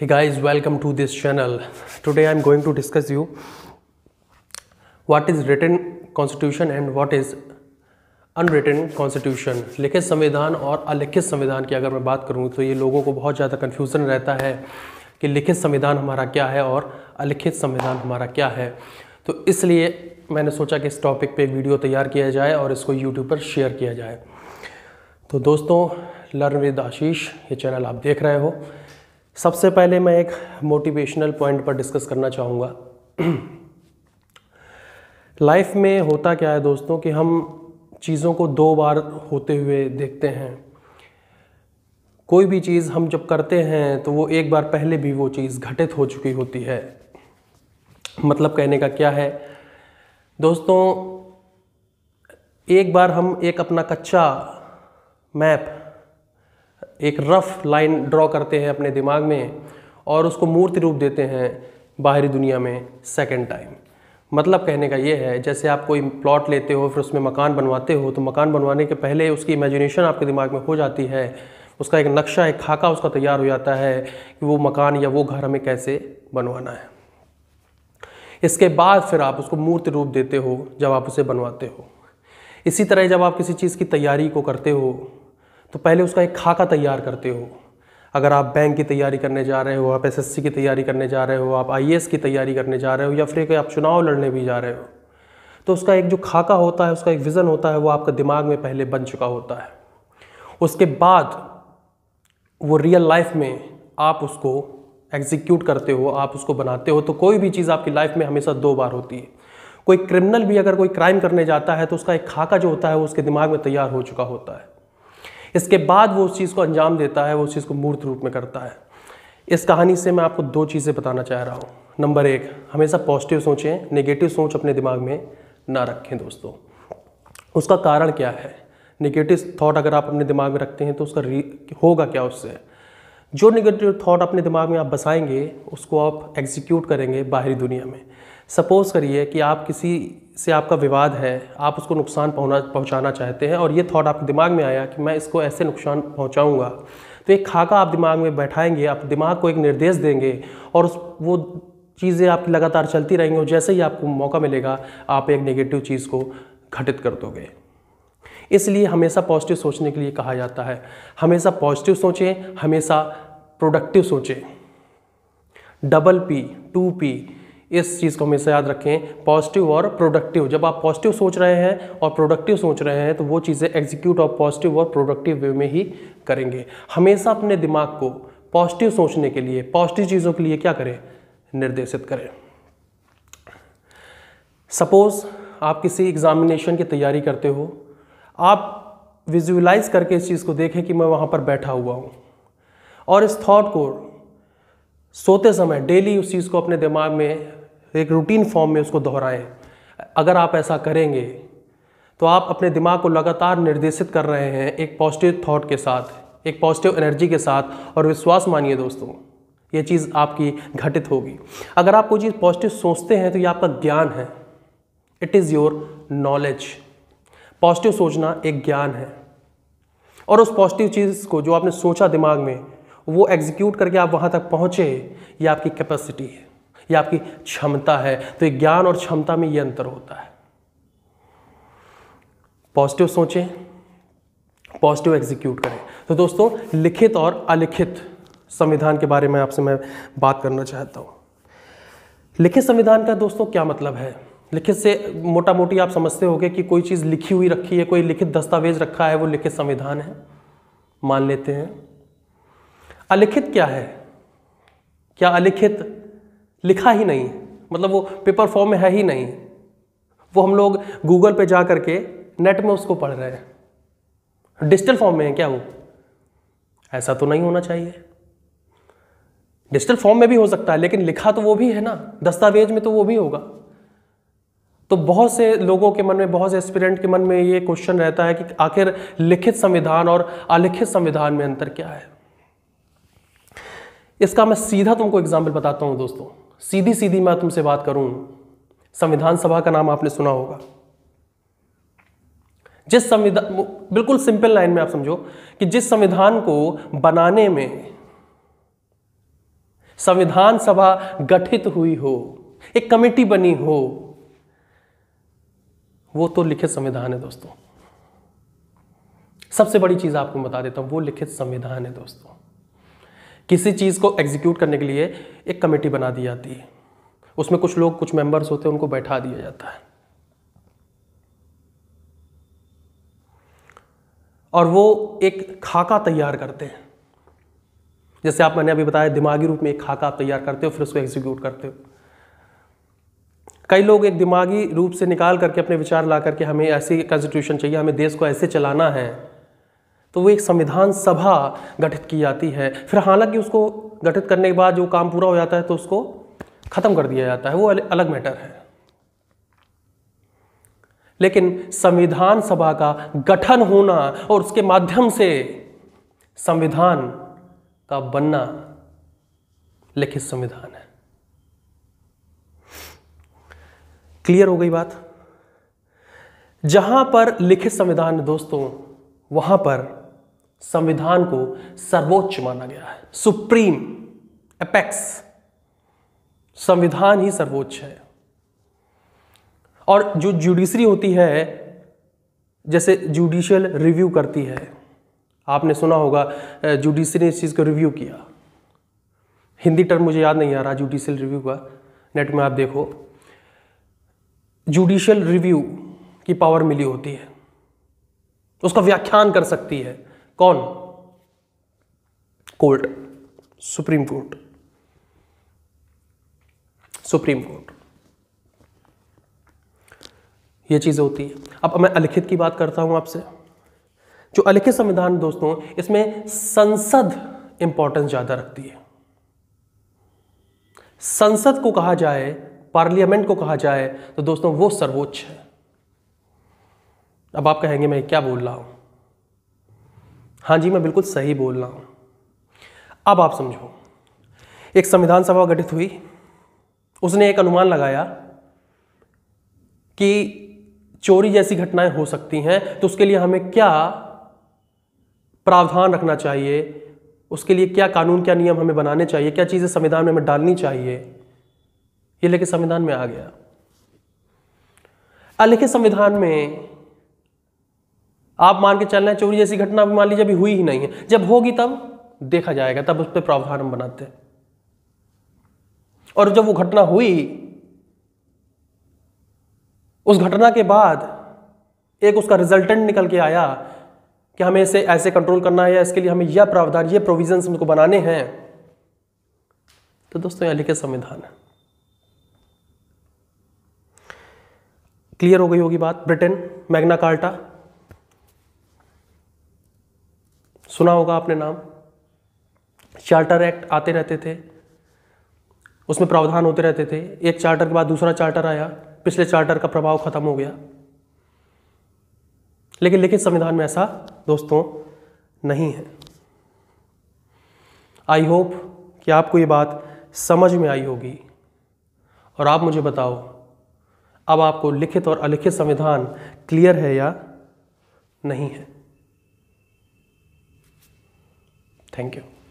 hey guys welcome to this channel today i'm going to discuss you what is written constitution and what is unwritten constitution लिखित संविधान और अलिखित संविधान की अगर मैं बात करूँ तो ये लोगों को बहुत ज़्यादा कन्फ्यूज़न रहता है कि लिखित संविधान हमारा क्या है और अलिखित संविधान हमारा क्या है तो इसलिए मैंने सोचा कि इस टॉपिक पे एक वीडियो तैयार किया जाए और इसको यूट्यूब पर शेयर किया जाए तो दोस्तों लर्न विद आशीष ये चैनल आप देख रहे हो सबसे पहले मैं एक मोटिवेशनल पॉइंट पर डिस्कस करना चाहूँगा लाइफ में होता क्या है दोस्तों कि हम चीज़ों को दो बार होते हुए देखते हैं कोई भी चीज़ हम जब करते हैं तो वो एक बार पहले भी वो चीज़ घटित हो चुकी होती है मतलब कहने का क्या है दोस्तों एक बार हम एक अपना कच्चा मैप एक रफ़ लाइन ड्रॉ करते हैं अपने दिमाग में और उसको मूर्ति रूप देते हैं बाहरी दुनिया में सेकेंड टाइम मतलब कहने का ये है जैसे आप कोई प्लॉट लेते हो फिर उसमें मकान बनवाते हो तो मकान बनवाने के पहले उसकी इमेजिनेशन आपके दिमाग में हो जाती है उसका एक नक्शा एक खाका उसका तैयार हो जाता है कि वो मकान या वो घर हमें कैसे बनवाना है इसके बाद फिर आप उसको मूर्त रूप देते हो जब आप उसे बनवाते हो इसी तरह जब आप किसी चीज़ की तैयारी को करते हो तो पहले उसका एक खाका तैयार करते हो अगर आप बैंक की तैयारी करने जा रहे हो आप एसएससी की तैयारी करने जा रहे हो आप आईएएस की तैयारी करने जा रहे हो या फिर कोई आप चुनाव लड़ने भी जा रहे हो तो उसका एक जो खाका होता है उसका एक विज़न होता है वो आपका दिमाग में पहले बन चुका होता है उसके बाद वो रियल लाइफ में आप उसको एग्जीक्यूट करते हो आप उसको बनाते हो तो कोई भी चीज़ आपकी लाइफ में हमेशा दो बार होती है कोई क्रिमिनल भी अगर कोई क्राइम करने जाता है तो उसका एक खाका जो होता है वो उसके दिमाग में तैयार हो चुका होता है इसके बाद वो उस चीज़ को अंजाम देता है वो उस चीज़ को मूर्त रूप में करता है इस कहानी से मैं आपको दो चीज़ें बताना चाह रहा हूँ नंबर एक हमेशा पॉजिटिव सोचें नेगेटिव सोच अपने दिमाग में ना रखें दोस्तों उसका कारण क्या है नेगेटिव थॉट अगर आप अपने दिमाग में रखते हैं तो उसका होगा क्या उससे जो नेगेटिव थॉट अपने दिमाग में आप बसाएंगे उसको आप एग्जीक्यूट करेंगे बाहरी दुनिया में सपोज़ करिए कि आप किसी से आपका विवाद है आप उसको नुकसान पहुँचा पहुँचाना चाहते हैं और ये थॉट आपके दिमाग में आया कि मैं इसको ऐसे नुकसान पहुँचाऊँगा तो एक खाका आप दिमाग में बैठाएंगे आप दिमाग को एक निर्देश देंगे और उस वो चीज़ें आपकी लगातार चलती रहेंगी और जैसे ही आपको मौका मिलेगा आप एक नेगेटिव चीज़ को घटित कर दोगे इसलिए हमेशा पॉजिटिव सोचने के लिए कहा जाता है हमेशा पॉजिटिव सोचें हमेशा प्रोडक्टिव सोचें डबल पी टू पी इस चीज़ को हमेशा याद रखें पॉजिटिव और प्रोडक्टिव जब आप पॉजिटिव सोच रहे हैं और प्रोडक्टिव सोच रहे हैं तो वो चीज़ें एग्जीक्यूट और पॉजिटिव और प्रोडक्टिव वे में ही करेंगे हमेशा अपने दिमाग को पॉजिटिव सोचने के लिए पॉजिटिव चीज़ों के लिए क्या करें निर्देशित करें सपोज़ आप किसी एग्ज़ामिनेशन की तैयारी करते हो आप विजुअलाइज करके इस चीज़ को देखें कि मैं वहाँ पर बैठा हुआ हूँ और इस थॉट को सोते समय डेली उस चीज़ को अपने दिमाग में तो एक रूटीन फॉर्म में उसको दोहराएं अगर आप ऐसा करेंगे तो आप अपने दिमाग को लगातार निर्देशित कर रहे हैं एक पॉजिटिव थॉट के साथ एक पॉजिटिव एनर्जी के साथ और विश्वास मानिए दोस्तों ये चीज़ आपकी घटित होगी अगर आप कोई चीज़ पॉजिटिव सोचते हैं तो ये आपका ज्ञान है it is your knowledge positive सोचना एक ज्ञान है और उस पॉजिटिव चीज़ को जो आपने सोचा दिमाग में वो एग्जीक्यूट करके आप वहाँ तक पहुँचे ये आपकी कैपेसिटी है या आपकी क्षमता है तो ज्ञान और क्षमता में ये अंतर होता है पॉजिटिव सोचें पॉजिटिव एग्जीक्यूट करें तो दोस्तों लिखित और अलिखित संविधान के बारे में आपसे मैं बात करना चाहता हूँ लिखित संविधान का दोस्तों क्या मतलब है लिखित से मोटा मोटी आप समझते होंगे कि कोई चीज़ लिखी हुई रखी है कोई लिखित दस्तावेज रखा है वो लिखित संविधान है मान लेते हैं अलिखित क्या है क्या अलिखित लिखा ही नहीं मतलब वो पेपर फॉर्म में है ही नहीं वो हम लोग गूगल पे जा करके नेट में उसको पढ़ रहे हैं डिजिटल फॉर्म में है क्या वो ऐसा तो नहीं होना चाहिए डिजिटल फॉर्म में भी हो सकता है लेकिन लिखा तो वो भी है ना दस्तावेज में तो वो भी होगा तो बहुत से लोगों के मन में बहुत से एस्पिरेंट के मन में ये क्वेश्चन रहता है कि आखिर लिखित संविधान और अलिखित संविधान में अंतर क्या है इसका मैं सीधा तुमको एग्जाम्पल बताता हूँ दोस्तों सीधी सीधी मैं तुमसे बात करूं संविधान सभा का नाम आपने सुना होगा जिस संविधान बिल्कुल सिंपल लाइन में आप समझो कि जिस संविधान को बनाने में संविधान सभा गठित हुई हो एक कमेटी बनी हो वो तो लिखित संविधान है दोस्तों सबसे बड़ी चीज आपको बता देता हूं वो लिखित संविधान है दोस्तों किसी चीज़ को एग्जीक्यूट करने के लिए एक कमेटी बना दी जाती है उसमें कुछ लोग कुछ मेंबर्स होते हैं उनको बैठा दिया जाता है और वो एक खाका तैयार करते हैं जैसे आप मैंने अभी बताया दिमागी रूप में एक खाका आप तैयार करते हो फिर उसको एग्जीक्यूट करते हो कई लोग एक दिमागी रूप से निकाल करके अपने विचार ला करके हमें ऐसी कॉन्स्टिट्यूशन चाहिए हमें देश को ऐसे चलाना है तो वो एक संविधान सभा गठित की जाती है फिर हालांकि उसको गठित करने के बाद जो काम पूरा हो जाता है तो उसको ख़त्म कर दिया जाता है वो अलग मैटर है लेकिन संविधान सभा का गठन होना और उसके माध्यम से संविधान का बनना लिखित संविधान है क्लियर हो गई बात जहां पर लिखित संविधान दोस्तों वहां पर संविधान को सर्वोच्च माना गया है सुप्रीम एपेक्स संविधान ही सर्वोच्च है और जो जुडिशरी होती है जैसे जुडिशियल रिव्यू करती है आपने सुना होगा जुडिशरी ने इस चीज़ को रिव्यू किया हिंदी टर्म मुझे याद नहीं आ रहा जुडिशियल रिव्यू का नेट में आप देखो जुडिशियल रिव्यू की पावर मिली होती है उसका व्याख्यान कर सकती है कौन court supreme court supreme court ये चीज होती है अब मैं अलिखित की बात करता हूं आपसे जो अलिखित संविधान दोस्तों इसमें संसद इंपॉर्टेंस ज़्यादा रखती है संसद को कहा जाए पार्लियामेंट को कहा जाए तो दोस्तों वो सर्वोच्च है अब आप कहेंगे मैं क्या बोल रहा हूं हाँ जी मैं बिल्कुल सही बोल रहा हूँ अब आप समझो एक संविधान सभा गठित हुई उसने एक अनुमान लगाया कि चोरी जैसी घटनाएं हो सकती हैं तो उसके लिए हमें क्या प्रावधान रखना चाहिए उसके लिए क्या कानून क्या नियम हमें बनाने चाहिए क्या चीज़ें संविधान में हमें डालनी चाहिए ये लेके संविधान में आ गया लेकिन संविधान में आप मान के चलना है चोरी जैसी घटना मान लीजिए अभी हुई ही नहीं है जब होगी तब देखा जाएगा तब उस पर प्रावधान हम बनाते हैं और जब वो घटना हुई उस घटना के बाद एक उसका रिजल्टेंट निकल के आया कि हमें इसे ऐसे कंट्रोल करना है या इसके लिए हमें यह प्रावधान ये प्रोविजन उनको बनाने हैं तो दोस्तों यहाँ लिखे संविधान है क्लियर हो गई होगी बात ब्रिटेन मैग्ना कार्टा सुना होगा आपने नाम चार्टर एक्ट आते रहते थे उसमें प्रावधान होते रहते थे एक चार्टर के बाद दूसरा चार्टर आया पिछले चार्टर का प्रभाव खत्म हो गया लेकिन लिखित संविधान में ऐसा दोस्तों नहीं है आई होप कि आपको ये बात समझ में आई होगी और आप मुझे बताओ अब आपको लिखित और अलिखित संविधान क्लियर है या नहीं है Thank you.